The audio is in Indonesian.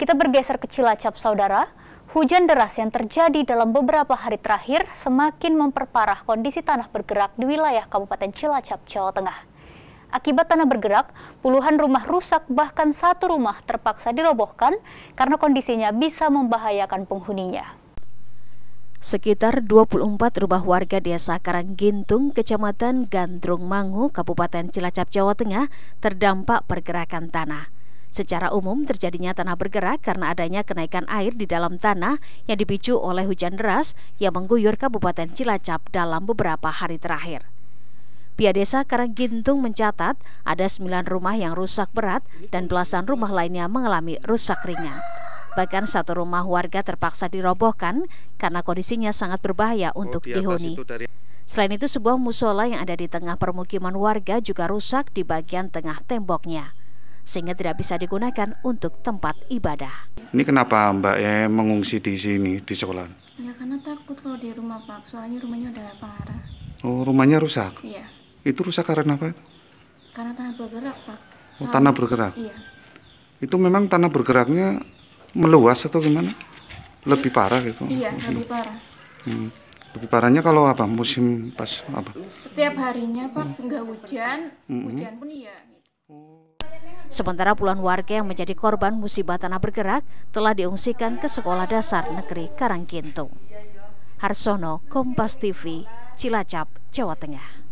Kita bergeser ke Cilacap, Saudara. Hujan deras yang terjadi dalam beberapa hari terakhir semakin memperparah kondisi tanah bergerak di wilayah Kabupaten Cilacap, Jawa Tengah. Akibat tanah bergerak, puluhan rumah rusak bahkan satu rumah terpaksa dirobohkan karena kondisinya bisa membahayakan penghuninya. Sekitar 24 rumah warga desa Karanggintung, Kecamatan Gandrung Mangu, Kabupaten Cilacap, Jawa Tengah terdampak pergerakan tanah. Secara umum, terjadinya tanah bergerak karena adanya kenaikan air di dalam tanah yang dipicu oleh hujan deras yang mengguyur Kabupaten Cilacap dalam beberapa hari terakhir. Pihak desa Karanggintung mencatat ada 9 rumah yang rusak berat dan belasan rumah lainnya mengalami rusak ringan. Bahkan satu rumah warga terpaksa dirobohkan karena kondisinya sangat berbahaya oh, untuk dihuni. Selain itu, sebuah musola yang ada di tengah permukiman warga juga rusak di bagian tengah temboknya sehingga tidak bisa digunakan untuk tempat ibadah. Ini kenapa Mbak ya mengungsi di sini di sekolah? Ya karena takut kalau di rumah Pak, soalnya rumahnya udah parah. Oh, rumahnya rusak? Iya. Itu rusak karena apa? Karena tanah bergerak, Pak. Soalnya, oh, tanah bergerak? Iya. Itu memang tanah bergeraknya meluas atau gimana? Lebih parah gitu? Iya, lebih parah. Hmm. Lebih parahnya kalau apa? Musim pas apa? Setiap harinya, Pak, hmm. nggak hujan, hmm. hujan pun iya. Gitu. Oh. Sementara puluhan warga yang menjadi korban musibah tanah bergerak telah diungsikan ke sekolah dasar negeri Karangkintung. Harsono, Kompas TV, Cilacap, Jawa Tengah.